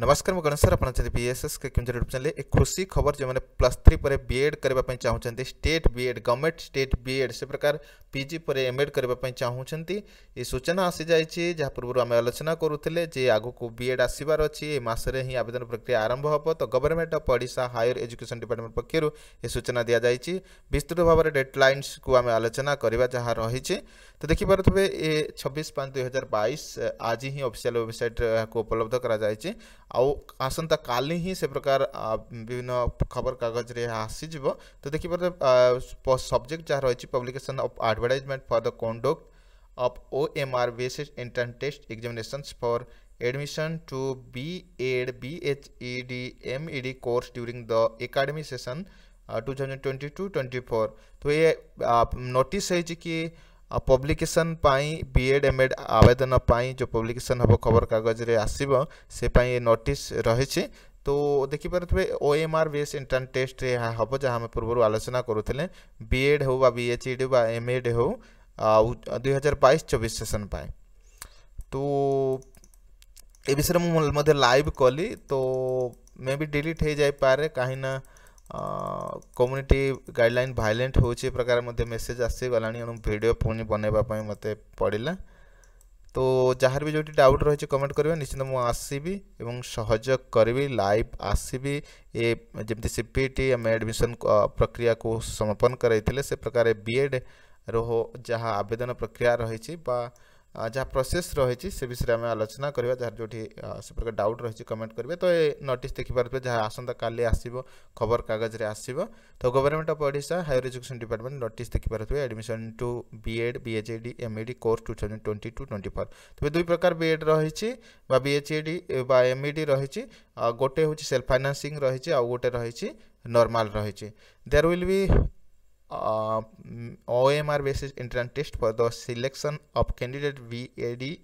नमस्कार मुझे Ganesh sir आपंट BSS के क्यों यूट्यूब चैनल एक खुशी खबर जो मैंने प्लस थ्री पर बीएड करने चाहूँ state B Ed government state B Ed से प्रकार पीजी पर एम एड करने चाहती सूचना आसी जाए जहाँ पूर्व आम आलोचना करूँ जे आगे बीएड आसबार अच्छी मसने ही आवेदन प्रक्रिया आरंभ हे तो गवर्नमेंट अफ ओडा हायर एजुकेशन डिपार्टमेंट पक्षर यह सूचना दि जाइए विस्तृत भाव में डेडलैंस को आम आलोचना करवा जहाँ रही तो देखिपे ये छब्बीस पाँच दुई हजार बैस आज ही अफिसील वेबसाइट उपलब्ध कर ଆଉ ଆସନ୍ତା କାଲି ହିଁ ସେ ପ୍ରକାର ବିଭିନ୍ନ ଖବର କାଗଜରେ ଆସିଯିବ ତ ଦେଖିପାରିବେ ସବଜେକ୍ଟ ଯାହା ରହିଛି publication of advertisement for the conduct of O M R basis entrance test examinations for admission to B.Ed, B.H.E.D, M.E.D course during the academy session uh, 2022-24 तो ये नोटिस है जी कि पब्लिकेसन बीएड एमएड आवेदन पर जो publication हम खबरकगज आसब से नोट रही तो देखिपे O M R B S entrance test हम जहाँ आम पूर्व आलोचना करुले बीएड हो एच इड बा एम एड हो दुई हजार सेसन पाए तो ये मुझे लाइव कली तो मे बी डिलीट हो जाए पारे कहीं ना କମ୍ୟୁନିଟି ଗାଇଡ଼ଲାଇନ୍ ଭାଇଲେଣ୍ଟ ହେଉଛି ଏ ପ୍ରକାର ମଧ୍ୟ ମେସେଜ୍ ଆସିଗଲାଣି ଏଣୁ ଭିଡ଼ିଓ ପୁଣି ବନେଇବା ପାଇଁ ମୋତେ ପଡ଼ିଲା ତ ଯାହାର ବି ଯେଉଁଠି ଡାଉଟ୍ ରହିଛି କମେଣ୍ଟ କରିବେ ନିଶ୍ଚିନ୍ତ ମୁଁ ଆସିବି ଏବଂ ସହଯୋଗ କରିବି ଲାଇଭ୍ ଆସିବି ଏ ଯେମିତି ସି ପି ଟି ଆମେ ଆଡ଼ମିସନ୍ ପ୍ରକ୍ରିୟାକୁ ସମାପନ କରାଇଥିଲେ ସେ ପ୍ରକାର ବି ଏଡ଼୍ର ଯାହା ଆବେଦନ ପ୍ରକ୍ରିୟା ରହିଛି ବା जहाँ प्रोसेस रही से विषय आम आलोचना करवा जहाँ जो से प्रकार डाउट रही कमेंट करेंगे तो ये नोटिस देखिपे जहाँ आसंता का आसो खबर आसो तो गवर्नमेंट अफ ओडा हायर एजुकेशन डिपार्टमेंट नोटिस देखिपे admission to B Ed B H Ed M Ed course two thousand twenty two twenty four तेज दुई प्रकार बीएड रही बीएचएडी एमएडी रही गोटे हूँ सेल्फ फाइनान्सिंग रही आउ गोटे रही नर्माल रही there will be OMR basis entrance test for the selection of candidate VAD,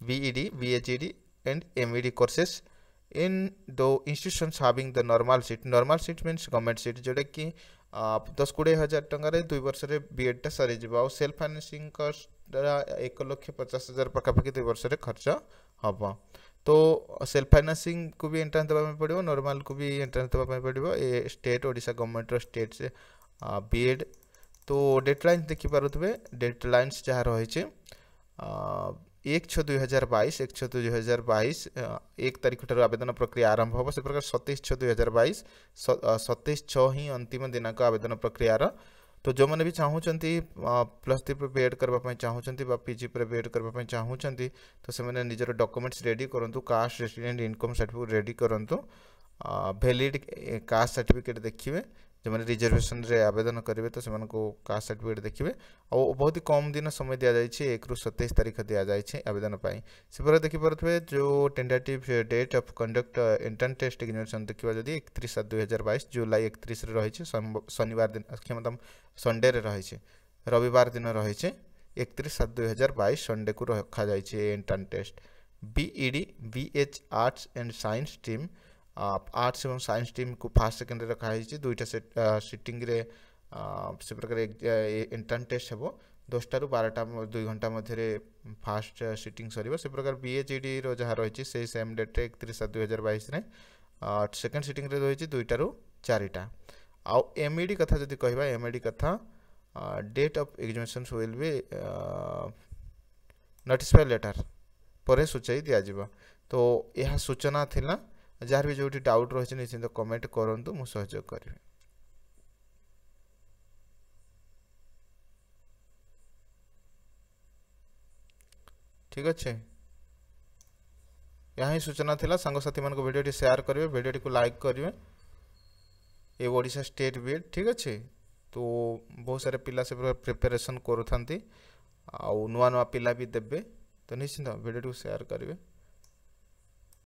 VED, VHED and MED courses in the institutions having the normal seat. Normal seat means government seat जोटा कि दस कोड़े हजार टकर दुई वर्ष बीएडटा सरी आउ सेल्फ फाइनान्सिंग द्वारा एक लक्ष पचास हजार पखापाखि दुई वर्ष खर्च हम तो सेल्फ फाइनान्सिंग को भी एंट्रान्स देवाई पड़ो नर्माल को भी एंट्रान्स देवाई पड़ो ये स्टेट ओडा गवर्नमेंट स्टेट से बीएड तो डेट लाइन देख थे डेट लाइन्स जहाँ रही है एक छः दुई हजार बैस एक छः दुई हजार बैस एक तारिख ठार आवेदन प्रक्रिया आरंभ हम से प्रकार सतैश छः दुई हजार बैस सतैश छः ही अंतिम दिनाक आवेदन प्रक्रिया तो जो मैंने भी चाहूँ प्लस थ्री पर बेड करवाई चाहूँगी पी जी पर बेड करवाई चाहूँगी तो से निजर डक्यूमेंट्स रेडी करूँ caste resident income certificate ready करूँ भैलीड कास्ट सार्टिफिकेट देखिए जो मैंने रिजर्वेशन रे आवेदन करेंगे तो सेना सर्टिफिकेट देखिए और बहुत ही कम दिन समय दि जाए एक रु सतै तारीख दि जाए आवेदन से पर देखिपे जो tentative date of conduct entrance test examination देखा जदि एक दुई हजार जुलाई एक तीस रही शनिवार दिन क्षमत मतलब संडे रे रही रविवार दिन रही एक तीस सात दुई हजार बैस संडे को रखा जाए entrance test B Ed B H arts and science team arts और साइंस टीम को फास्ट सेकेंडरी रखाई दुईटा से सीटिंग से प्रकार एंट्रान टेस्ट हे दसटा रू बारटा दुई घंटा मध्य फास्ट सीटिंग सर से प्रकार बी एच इडी जहाँ रही से सेम डेट एक दुई हजार बैस में सेकेंड सीटिंग रही दुईटू चारिटा आउ एम इ कथा जी कह एम इ कथा date of examination will be notice letter पर सूचाई दिजा तो यह सूचना थी जहाँ भी जो भी डाउट रही निश्चिंत कमेंट करूँ मुझोग करी ठीक अच्छे यहाँ सूचना थी सांगसाथी मान भिडी सेयार करेंगे भिडटी को लाइक करेंगे ये ओडा स्टेट बी ठीक अच्छे तो बहुत सारे पिला से प्रिपेरेसन करू आ नुआ पिला भी देवे तो निश्चिंत भिडटी को सेयार करेंगे